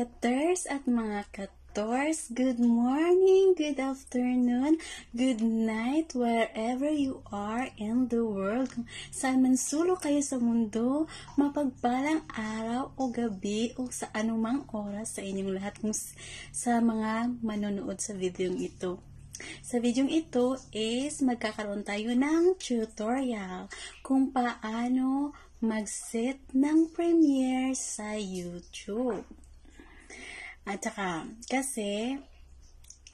katers at mga kators, good morning, good afternoon, good night, wherever you are in the world. Kung saan man sulo kayo sa mundo, mapagpalang araw o gabi o sa anumang oras sa inyong lahat kung sa mga manonood sa video ito. Sa video ito is magkakaroon tayo ng tutorial kung paano mag-set ng premiere sa YouTube. At saka, kasi,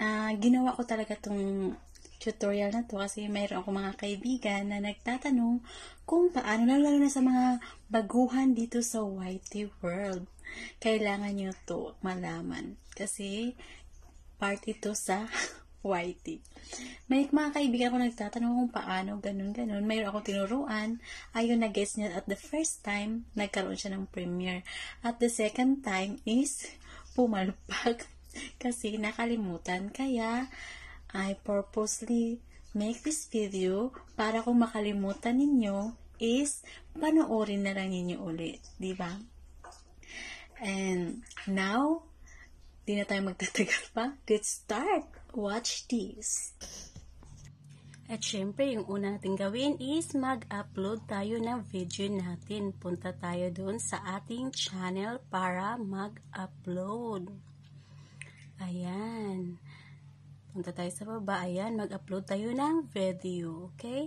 uh, ginawa ko talaga tong tutorial na to kasi mayroon ako mga kaibigan na nagtatanong kung paano, lalo, lalo na sa mga baguhan dito sa Whitey World. Kailangan nyo to malaman kasi part ito sa Whitey. May mga kaibigan ko nagtatanong kung paano, ganun, ganun. Mayroon ako tinuruan. Ayun, na-guess niya at the first time, nagkaroon siya ng premiere. At the second time is, pumalpak kasi nakalimutan. Kaya, I purposely make this video para kung makalimutan ninyo is panoorin na lang ninyo ulit. di ba? And now, di na tayo magtatagal pa. Let's start! Watch this! At syempre, yung una natin gawin is mag-upload tayo ng video natin. Punta tayo doon sa ating channel para mag-upload. Ayan. Punta tayo sa baba. Ayan, mag-upload tayo ng video. Okay?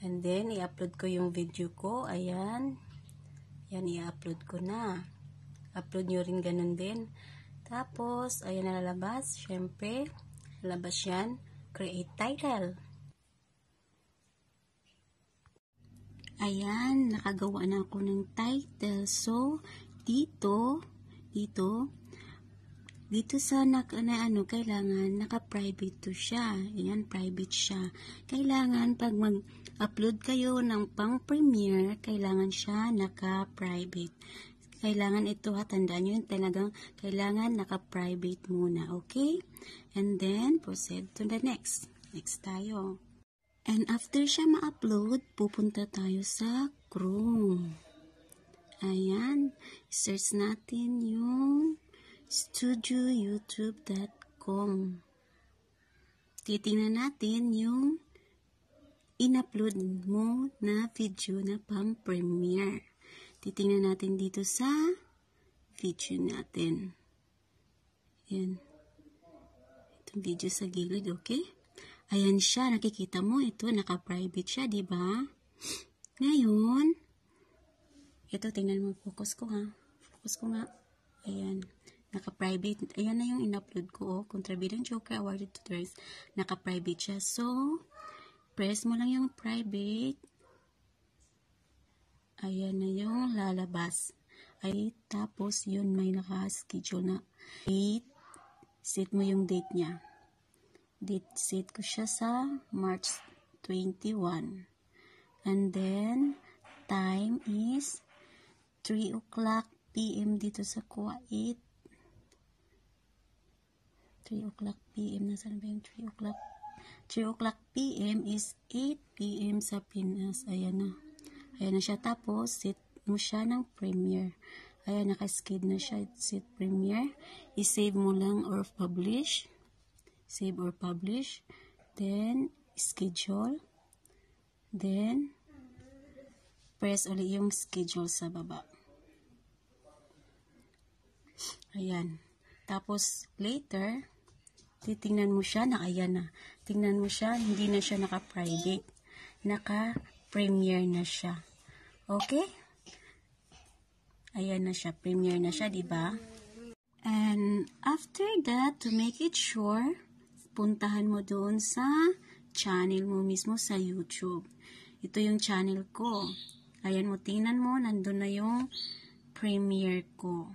And then, i-upload ko yung video ko. Ayan. Ayan, i-upload ko na. Upload nyo rin ganun din. Tapos, ayan na lalabas. Syempre, lalabas yan. Create title. Ayan, nakagawa na ako ng title. So, dito, dito, dito sa na, na ano kailangan naka-private to siya. Ayan, private siya. Kailangan pag mag-upload kayo ng pang-premiere, kailangan siya naka-private. Kailangan ito ha, tandaan nyo yun, talagang kailangan naka-private muna, okay? And then, proceed to the next. Next tayo. And after siya ma-upload, pupunta tayo sa Chrome. Ayan, search natin yung studioyoutube.com. Titingnan natin yung in-upload mo na video na pang-premiere titingnan natin dito sa video natin. Ayan. Itong video sa gilid, okay? Ayan siya, nakikita mo, ito, naka-private siya, di ba? Ngayon, ito, tingnan mo, focus ko nga. Focus ko nga. Ayan, naka-private. Ayan na yung in-upload ko, oh. Contrabidang Joker awarded to Thrice. Naka-private siya. So, press mo lang yung private ayan na yung lalabas. Ay, tapos yun may naka-schedule na date. Set mo yung date niya. Date set ko siya sa March 21. And then, time is 3 o'clock p.m. dito sa Kuwait. 3 o'clock p.m. Nasaan ba yung 3 o'clock? 3 o'clock p.m. is 8 p.m. sa Pinas. Ayan na. Ayan na siya. Tapos, set mo siya ng Premiere. Ayan, nakaskid na siya. Set Premiere. I-save mo lang or publish. Save or publish. Then, schedule. Then, press ulit yung schedule sa baba. Ayan. Tapos, later, titingnan mo siya, na ayan na. Tingnan mo siya, hindi na siya naka-private. Naka-premiere na siya. Okay? Ayan na siya. Premiere na siya, di ba? And after that, to make it sure, puntahan mo doon sa channel mo mismo sa YouTube. Ito yung channel ko. Ayan mo, tingnan mo, nandun na yung premiere ko.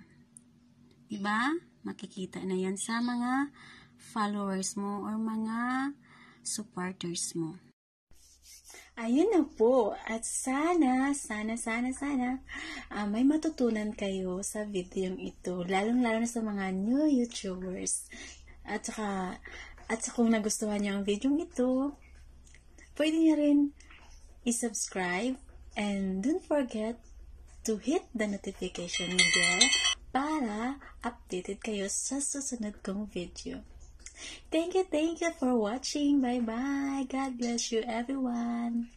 Diba? Makikita na yan sa mga followers mo or mga supporters mo. Ayun na po. At sana, sana, sana, sana uh, may matutunan kayo sa video ito. Lalong-lalo na sa mga new YouTubers. At saka, at saka kung nagustuhan niyo ang video ito, pwede niyo rin i-subscribe and don't forget to hit the notification bell para updated kayo sa susunod kong video. Thank you, thank you for watching. Bye bye. God bless you, everyone.